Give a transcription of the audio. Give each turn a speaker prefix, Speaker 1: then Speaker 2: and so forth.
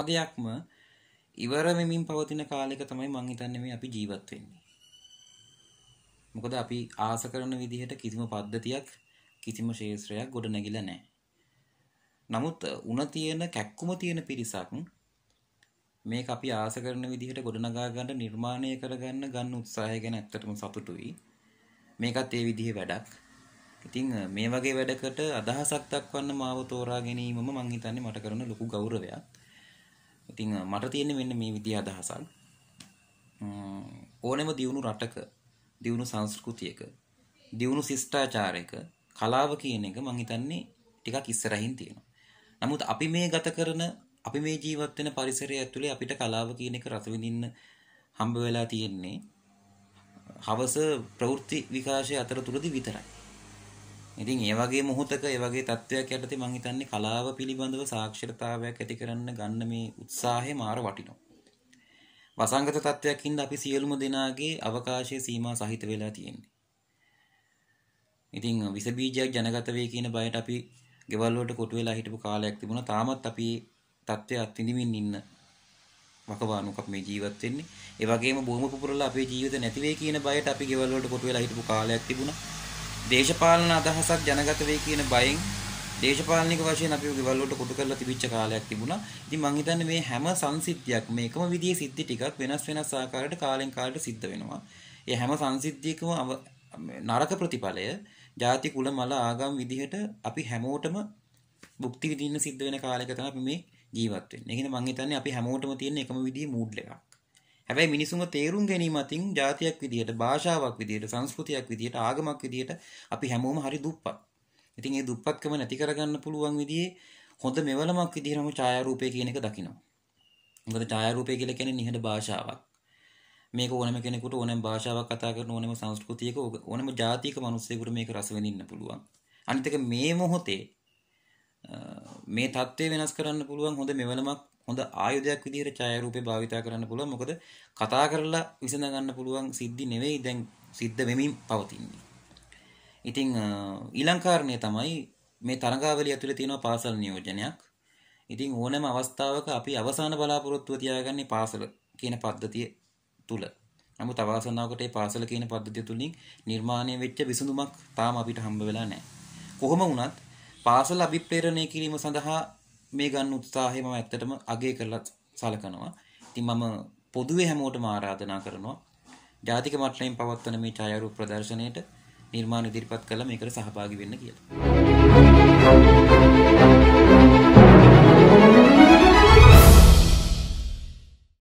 Speaker 1: හැම දෙයක්ම ඉවර වෙමින් පවතින කාලයක තමයි මං හිතන්නේ මේ අපි ජීවත් වෙන්නේ. මොකද අපි ආස කරන විදිහට කිසිම පද්ධතියක් කිසිම ශේත්‍රයක් ගොඩ නැගිලා නැහැ. නමුත් උණ තියෙන කැක්කුම තියෙන පිරිසක් මේක අපි ආස කරන විදිහට ගොඩනගා ගන්න නිර්මාණය කරගන්න ගන්න උත්සාහය ගැන ඇත්තටම සතුටුයි. මේකත් ඒ විදිහේ වැඩක්. ඉතින් මේ වගේ වැඩකට අදහසක් දක්වන්න මාව තෝරා ගැනීමම මං හිතන්නේ මට කරන ලොකු ගෞරවයක්. ඉතින් මට තියෙන්නේ මෙන්න මේ විදිහ අදහසක්. ඕනෙම දියුණු රටක, දියුණු සංස්කෘතියක, දියුණු ශිෂ්ටාචාරයක කලාව කියන එක මං හිතන්නේ ටිකක් ඉස්සරහින් තියෙනවා. නමුත් අපි මේ ගත කරන, අපි මේ ජීවත් වෙන පරිසරය ඇතුලේ අපිට කලාව කියන එක රස විඳින්න හම්බ වෙලා තියෙන්නේ හවස ප්‍රවෘත්ති විකාශය අතරතුරදී විතරයි. ඉතින් ඒ වගේ මොහොතක ඒ වගේ තත්වයක් යටතේ මම හිතන්නේ කලාව පිළිබඳව සාක්ෂරතාවයක් ඇති කරන්න ගන්න මේ උත්සාහය මාර වටිනවා. වසංගත තත්වයක් හින්දා අපි සියලුම දෙනාගේ අවකාශයේ සීමා සහිත වෙලා තියෙන්නේ. ඉතින් විස බීජයක් ජනගත වෙයි කියන බයට අපි ගෙවල් වලට කොටු වෙලා හිටපු කාලයක් තිබුණා. තාමත් අපි තත්ත්වය අත්විඳින්න ඉන්න වකවානුවක් මේ ජීවත් වෙන්නේ. ඒ වගේම බොහොම පුපුරලා අපේ ජීවිත නැති වෙයි කියන බයට අපි ගෙවල් වලට කොටු වෙලා හිටපු කාලයක් තිබුණා. දේශපාලන අදහසක් ජනගත වෙයි කියන බයෙන් දේශපාලනික වශයෙන් අපිව ගෙවල් වලට කොටු කරලා තිබිච්ච කාලයක් තිබුණා. ඉතින් මම හිතන්නේ මේ හැම සංසිද්ධියක් මේකම විදිහේ සිද්ධි ටිකක් වෙනස් වෙනස් ආකාරයට කාලෙන් කාලට සිද්ධ වෙනවා. ඒ හැම සංසිද්ධියකම නරක ප්‍රතිඵලය ಜಾති කුල මල ආගම් විදිහට අපි හැමෝටම භුක්ති විඳින්න සිද්ධ වෙන කාලයක තමයි අපි මේ ජීවත් වෙන්නේ. ඒ කියන්නේ මම හිතන්නේ අපි හැමෝටම තියෙන එකම විදිහේ මූඩ් එකක්. හැබැයි මිනිසුන්ව තේරුම් ගැනීම අතින් ජාතියක් විදියට භාෂාවක් විදියට සංස්කෘතියක් විදියට ආගමක් විදියට අපි හැමෝම හරි දුප්පත්. ඉතින් ඒ දුප්පත්කම නැති කරගන්න පුළුවන් විදිහේ හොඳ මෙවලමක් විදිහටම ඡායාරූපය කියන එක දකිනවා. මොකද ඡායාරූපය කියලා කියන්නේ නිහඬ භාෂාවක්. මේක ඕනම කෙනෙකුට ඕනම භාෂාවක් කතා කරන ඕනම සංස්කෘතියක ඕනම ජාතියක මිනිස්සෙකුට මේක රස වෙනින්න පුළුවන්. අනිත් එක මේ මොහොතේ මේ தත්ත්වය වෙනස් කරන්න පුළුවන් හොඳ මෙවලමක් හොඳ ආයුධයක් විදිහට ඡායාරූපේ භාවිතා කරන්න පුළුවන්. මොකද කතා කරලා විසඳ ගන්න පුළුවන් සිද්ධි නෙවෙයි දැන් සිද්ධ වෙමින් පවතින්නේ. ඉතින් ඊළඟ කාරණය තමයි මේ තරඟාවලිය ඇතුලේ තියෙන පාසල් නියෝජනයක්. ඉතින් ඕනෑම අවස්ථාවක අපි අවසාන බලාපොරොත්තුව තියාගන්නේ පාසල කියන පද්ධතිය තුල. නමුත් අවසානාවකට මේ පාසල කියන පද්ධතිය තුලින් නිර්මාණය වෙච්ච විසඳුමක් තාම අපිට හම්බ වෙලා නැහැ. කොහොම වුණත් පාසල අභිප්‍රේරණය කිරීම සඳහා මේ ගන්න උත්සාහය මම ඇත්තටම අගය කරලා සලකනවා. ඉතින් මම පොදුවේ හැමෝටම ආරාධනා කරනවා ජාතික මට්ටමින් පවත්වන මේ ඡායාරූප ප්‍රදර්ශනයේට නිර්මාණ ඉදිරිපත් කළ මේකට සහභාගී වෙන්න කියලා.